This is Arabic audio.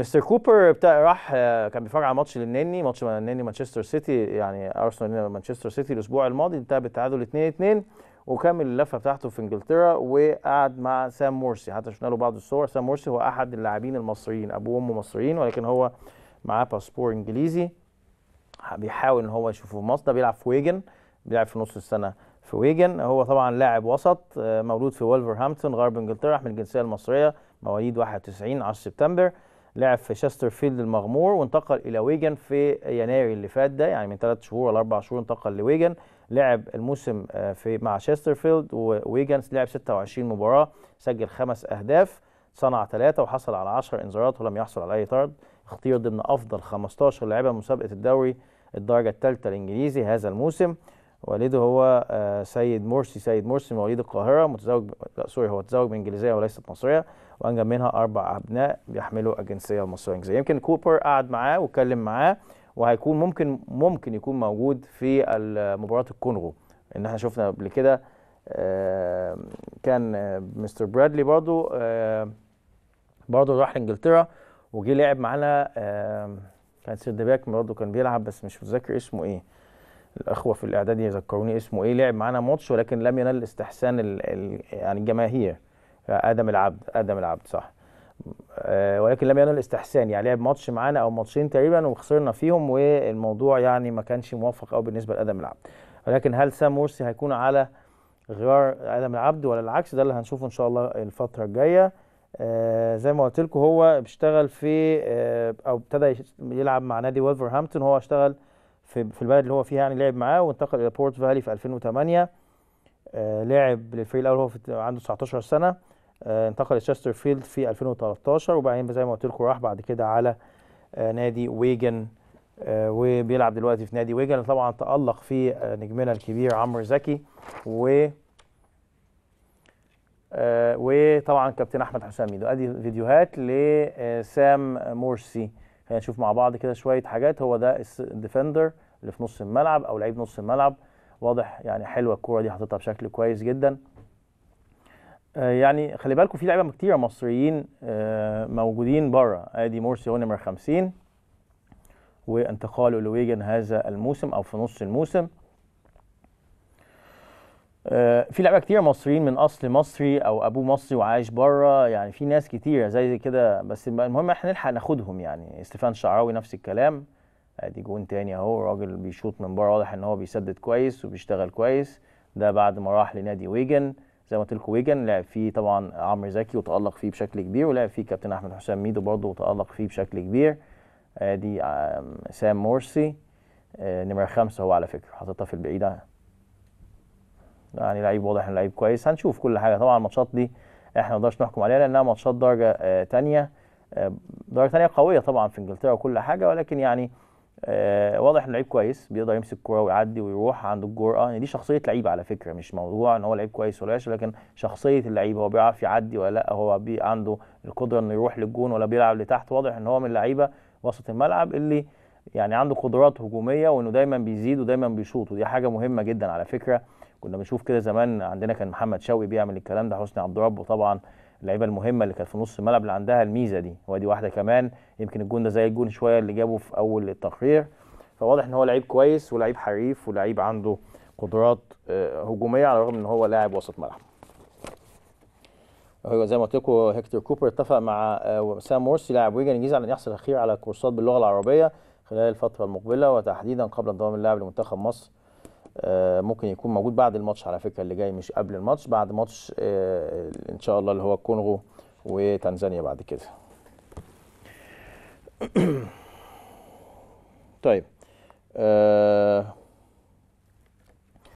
مستر كوبر بتاع راح آه، كان بيتفرج على ماتش للنني ماتش النني مانشستر سيتي يعني ارسنال مانشستر سيتي الاسبوع الماضي انتهى بالتعادل 2 2 وكمل اللفه بتاعته في انجلترا وقعد مع سام مرسي حتى شفنا له بعض الصور سام مرسي هو احد اللاعبين المصريين ابوه وامه مصريين ولكن هو معاه باسبور انجليزي بيحاول ان هو يشوفه في مصر ده بيلعب في ويجن بيلعب في نص السنه في ويجن هو طبعا لاعب وسط آه، مولود في ولفرهامبتون غرب انجلترا من الجنسيه المصريه مواليد 91 10 سبتمبر لعب في شسترفيلد المغمور وانتقل الى ويجن في يناير اللي فات ده يعني من ثلاث شهور ولا اربع شهور انتقل لويجن لعب الموسم آه، في مع شسترفيلد وويجن لعب 26 مباراه سجل خمس اهداف صنع ثلاثه وحصل على 10 انذارات ولم يحصل على اي طرد اختير ضمن افضل 15 لاعبه مسابقه الدوري الدرجه الثالثه الانجليزي هذا الموسم والده هو آه، سيد مرسي سيد مرسي مواليد القاهرة متزوج سوري هو تزوج بإنجليزية وليست مصرية وأنجب منها أربع أبناء بيحملوا الجنسية المصرية الإنجليزية يمكن كوبر قعد معاه واتكلم معاه وهيكون ممكن ممكن يكون موجود في مباراة الكونغو إن احنا شفنا قبل كده آه، كان آه، مستر برادلي برضو برضو راح إنجلترا وجي لعب معانا كان سيد باك برضو كان بيلعب بس مش متذكر اسمه إيه الاخوه في الاعداد يذكروني اسمه ايه لعب معانا ماتش ولكن لم ينل استحسان الـ الـ يعني الجماهير ادم العبد ادم العبد صح أه ولكن لم ينل استحسان يعني لعب ماتش معانا او ماتشين تقريبا وخسرنا فيهم والموضوع يعني ما كانش موفق قوي بالنسبه لادم العبد ولكن هل سام مرسي هيكون على غرار ادم العبد ولا العكس ده اللي هنشوفه ان شاء الله الفتره الجايه آه زي ما قلت لكم هو بيشتغل في آه او ابتدى يلعب مع نادي ولفرهامبتون هو اشتغل في في البلد اللي هو فيها يعني لعب معاه وانتقل الى بورت فالي في 2008 آه لعب للفريق الاول هو عنده 19 سنه آه انتقل لتشستر فيلد في 2013 وبعدين زي ما قلت لكم راح بعد كده على آه نادي ويجن آه وبيلعب دلوقتي في نادي ويجن طبعا تالق في آه نجمنا الكبير عمرو زكي و آه، وطبعا كابتن احمد حسامي ده ادي فيديوهات لسام مرسي خلينا نشوف مع بعض كده شويه حاجات هو ده الديفندر اللي في نص الملعب او لعيب نص الملعب واضح يعني حلوه الكوره دي حاططها بشكل كويس جدا آه، يعني خلي بالكم في لعيبه كتير مصريين آه، موجودين بره ادي مرسي هو نمر 50 وانتقاله لويجن هذا الموسم او في نص الموسم آه، في لعيبه كتير مصريين من اصل مصري او ابوه مصري وعايش بره يعني في ناس كتير زي كده بس المهم احنا نلحق ناخدهم يعني استفان شعراوي نفس الكلام ادي آه، جون تاني اهو راجل بيشوط من بره واضح ان هو بيسدد كويس وبيشتغل كويس ده بعد ما راح لنادي ويجن زي ما قلت لكم ويجن لعب فيه طبعا عمرو زكي وتالق فيه بشكل كبير ولعب فيه كابتن احمد حسام ميدو برضه وتالق فيه بشكل كبير ادي آه، سام مورسي نمره خمسه هو على فكره حاططها في البعيده يعني لعيب واضح ان لعيب كويس هنشوف كل حاجه طبعا الماتشات دي احنا ما نقدرش نحكم عليها لانها ماتشات درجه ثانيه آه، آه، درجه ثانيه قويه طبعا في انجلترا وكل حاجه ولكن يعني آه، واضح ان لعيب كويس بيقدر يمسك الكوره ويعدي ويروح عنده الجرأه يعني دي شخصيه لعيب على فكره مش موضوع ان هو لعيب كويس ولا وحش لكن شخصيه اللعيب هو بيعرف يعدي ولا لا هو بي عنده القدره انه يروح للجون ولا بيلعب لتحت واضح ان هو من اللعيبه وسط الملعب اللي يعني عنده قدرات هجوميه وانه دايما بيزيد ودايما بيشوط ودي حاجه مهمه جدا على فكره كنا بنشوف كده زمان عندنا كان محمد شوقي بيعمل الكلام ده حسني عبد رب وطبعا اللعيبه المهمه اللي كانت في نص الملعب اللي عندها الميزه دي وادي واحده كمان يمكن الجون ده زي الجون شويه اللي جابه في اول التقرير فواضح ان هو لعيب كويس ولعيب حريف ولعيب عنده قدرات آه، هجوميه على الرغم ان هو لاعب وسط ملعب هو أيوة، زي ما قلت لكم هيكتور كوبر اتفق مع آه، سام مورسي لاعب ويجا الانجليزي على ان يحصل اخير على كورسات باللغه العربيه خلال الفتره المقبله وتحديدا قبل انضمام اللاعب لمنتخب مصر آه، ممكن يكون موجود بعد الماتش على فكره اللي جاي مش قبل الماتش بعد ماتش آه، ان شاء الله اللي هو الكونغو وتنزانيا بعد كده طيب آه